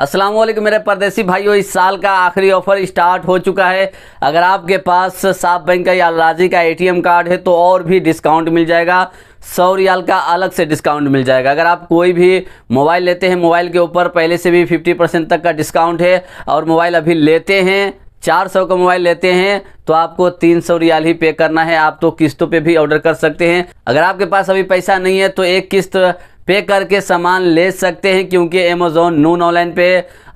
अस्सलाम वालेकुम मेरे परदेसी भाइयों इस साल का आखिरी ऑफर स्टार्ट हो चुका है अगर आपके पास साफ बैंक का या राजी का एटीएम कार्ड है तो और भी डिस्काउंट मिल जाएगा सौ रियाल का अलग से डिस्काउंट मिल जाएगा अगर आप कोई भी मोबाइल लेते हैं मोबाइल के ऊपर पहले से भी फिफ्टी परसेंट तक का डिस्काउंट है और मोबाइल अभी लेते हैं चार सौ का मोबाइल लेते हैं तो आपको तीन सौ रियाल ही पे करना है आप तो किस्तों पे भी ऑर्डर कर सकते हैं अगर आपके पास अभी पैसा नहीं है तो एक किस्त पे करके सामान ले सकते हैं क्योंकि अमेज़ोन नून ऑनलाइन पे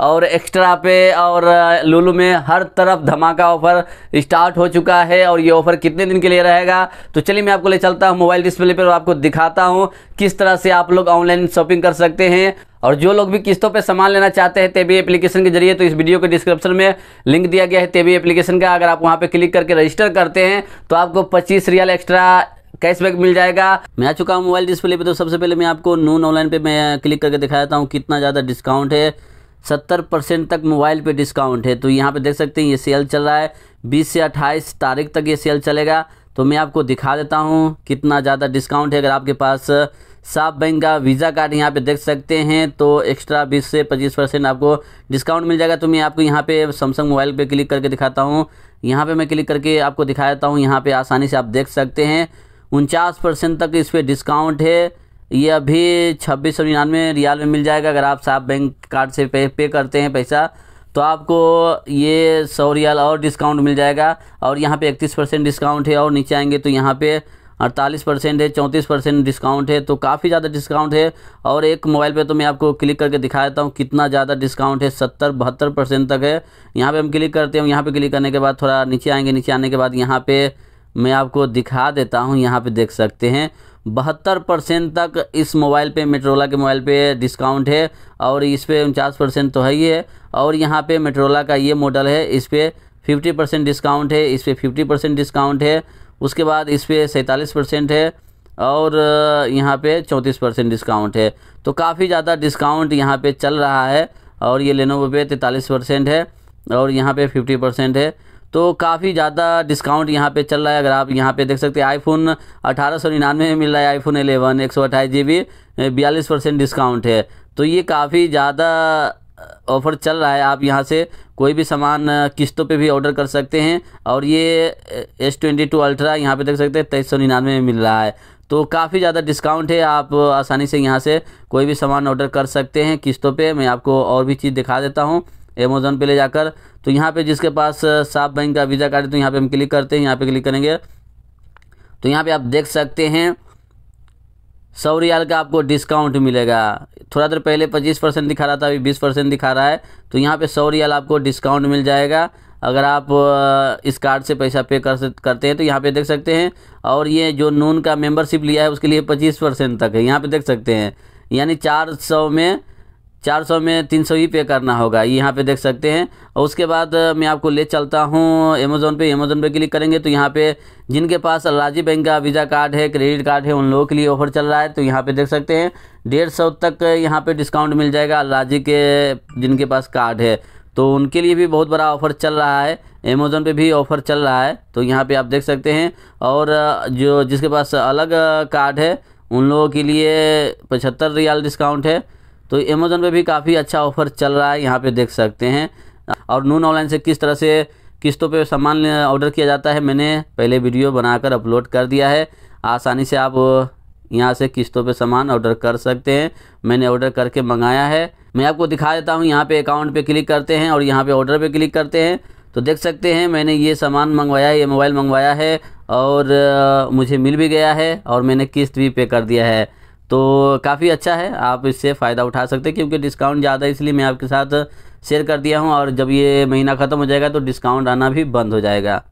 और एक्स्ट्रा पे और लुलू में हर तरफ धमाका ऑफर स्टार्ट हो चुका है और ये ऑफर कितने दिन के लिए रहेगा तो चलिए मैं आपको ले चलता हूँ मोबाइल डिस्प्ले पर आपको दिखाता हूँ किस तरह से आप लोग ऑनलाइन शॉपिंग कर सकते हैं और जो लोग भी किस्तों पे सामान लेना चाहते हैं तेबी एप्लीकेशन के जरिए तो इस वीडियो के डिस्क्रिप्शन में लिंक दिया गया है तेबी एप्लीकेशन का अगर आप वहाँ पे क्लिक करके रजिस्टर करते हैं तो आपको पच्चीस रियल एक्स्ट्रा कैशबैक मिल जाएगा मैं आ चुका हूँ मोबाइल डिस्प्ले पे तो सबसे पहले मैं आपको नून ऑनलाइन पे मैं क्लिक करके दिखा देता हूँ कितना ज़्यादा डिस्काउंट है सत्तर परसेंट तक मोबाइल पे डिस्काउंट है तो यहाँ पे देख सकते हैं ये सेल चल रहा है बीस से अट्ठाईस तारीख तक ये सेल चलेगा तो मैं आपको दिखा देता हूँ कितना ज़्यादा डिस्काउंट है अगर आपके पास साफ बैंक का वीज़ा कार्ड यहाँ पे देख सकते हैं तो एक्स्ट्रा 20 से 25 परसेंट आपको डिस्काउंट मिल जाएगा तो मैं आपको यहाँ पे सैमसंग मोबाइल पे क्लिक करके दिखाता हूँ यहाँ पे मैं क्लिक करके आपको दिखा देता हूँ यहाँ पे आसानी से आप देख सकते हैं उनचास परसेंट तक इस पर डिस्काउंट है ये अभी छब्बीस सौ निन्यानवे रियाल में मिल जाएगा अगर आप साफ बैंक कार्ड से पे पे करते हैं पैसा तो आपको ये सौ रियाल और डिस्काउंट मिल जाएगा और यहाँ पे इकतीस परसेंट डिस्काउंट है और नीचे आएंगे तो यहाँ पे अड़तालीस परसेंट है चौंतीस परसेंट डिस्काउंट है तो काफ़ी ज़्यादा डिस्काउंट है और एक मोबाइल पे तो मैं आपको क्लिक करके दिखा देता हूँ कितना ज़्यादा डिस्काउंट है सत्तर बहत्तर परसेंट तक है यहाँ पे हम क्लिक करते हैं यहाँ पे क्लिक करने के बाद थोड़ा नीचे आएंगे नीचे आने के बाद यहाँ पे मैं आपको दिखा देता हूँ यहाँ पे देख सकते हैं बहत्तर परसेंट तक इस मोबाइल पे मेट्रोला के मोबाइल पे डिस्काउंट है और इस पर उनचास परसेंट तो है ही है और यहाँ पे मेट्रोला का ये मॉडल है इस पर फिफ्टी परसेंट डिस्काउंट है इस पर फिफ्टी परसेंट डिस्काउंट है उसके बाद इस पर सैंतालीस परसेंट है और यहाँ पे चौंतीस परसेंट डिस्काउंट है तो काफ़ी ज़्यादा डिस्काउंट यहाँ पे चल रहा है और ये लेनोवो पे तैंतालीस परसेंट है और यहाँ पे फिफ्टी परसेंट है तो काफ़ी ज़्यादा डिस्काउंट यहाँ पे चल रहा है अगर आप यहाँ पे देख सकते हैं आईफोन अठारह सौ निन्यानवे में मिल रहा है आईफोन 11 एक सौ अट्ठाईस जी बी बयालीस परसेंट डिस्काउंट है तो ये काफ़ी ज़्यादा ऑफ़र चल रहा है आप यहाँ से कोई भी सामान किस्तों पे भी ऑर्डर कर सकते हैं और ये एस ट्वेंटी टू अल्ट्रा यहाँ पर देख सकते हैं तेईस सौ निन्यानवे में मिल रहा है तो काफ़ी ज़्यादा डिस्काउंट है आप आसानी से यहाँ से कोई भी सामान ऑर्डर कर सकते हैं किस्तों पे मैं आपको और भी चीज़ दिखा देता हूँ अमेजोन पे ले जाकर तो यहाँ पे जिसके पास साफ बैंक का वीज़ा कार्ड है तो यहाँ पे हम क्लिक करते हैं यहाँ पे क्लिक करेंगे तो यहाँ पे आप देख सकते हैं सौ रियाल का आपको डिस्काउंट मिलेगा थोड़ा देर पहले पच्चीस परसेंट दिखा रहा था अभी बीस परसेंट दिखा रहा है तो यहाँ पे सौ रियाल आपको डिस्काउंट मिल जाएगा अगर आप इस कार्ड से पैसा पे कर करते हैं तो यहाँ पे देख सकते हैं और ये जो नून का मेंबरशिप लिया है उसके लिए पच्चीस परसेंट तक है यहाँ पे देख सकते हैं यानी चार सौ में चार सौ में तीन सौ ही पे करना होगा यहाँ पे देख सकते हैं और उसके बाद मैं आपको ले चलता हूँ अमेज़ोन पे अमेज़ोन पे क्लिक करेंगे तो यहाँ पे जिनके पास अलराजी बैंक का वीज़ा कार्ड है क्रेडिट कार्ड है उन लोगों के लिए ऑफर चल रहा है तो यहाँ पे देख सकते हैं डेढ़ सौ तक यहाँ पे डिस्काउंट मिल जाएगा अलराजी के जिनके पास कार्ड है तो उनके लिए भी बहुत बड़ा ऑफ़र चल रहा है अमेज़ोन पे भी ऑफ़र चल रहा है तो यहाँ पे आप देख सकते हैं और जो जिसके पास अलग कार्ड है उन लोगों के लिए पचहत्तर रियाल डिस्काउंट है तो अमेज़ोन पे भी काफ़ी अच्छा ऑफर चल रहा है यहाँ पे देख सकते हैं और नून ऑनलाइन से किस तरह से किस्तों पे सामान ऑर्डर किया जाता है मैंने पहले वीडियो बनाकर अपलोड कर दिया है आसानी से आप यहाँ से किस्तों पे सामान ऑर्डर कर सकते हैं मैंने ऑर्डर करके मंगाया है मैं आपको दिखा देता हूँ यहाँ पर अकाउंट पर क्लिक करते हैं और यहाँ पर ऑर्डर पर क्लिक करते हैं तो देख सकते हैं मैंने ये सामान मंगवाया है ये मोबाइल मंगवाया है और मुझे मिल भी गया है और मैंने किस्त भी पे कर दिया है तो काफ़ी अच्छा है आप इससे फ़ायदा उठा सकते हैं क्योंकि डिस्काउंट ज़्यादा इसलिए मैं आपके साथ शेयर कर दिया हूँ और जब ये महीना ख़त्म हो जाएगा तो डिस्काउंट आना भी बंद हो जाएगा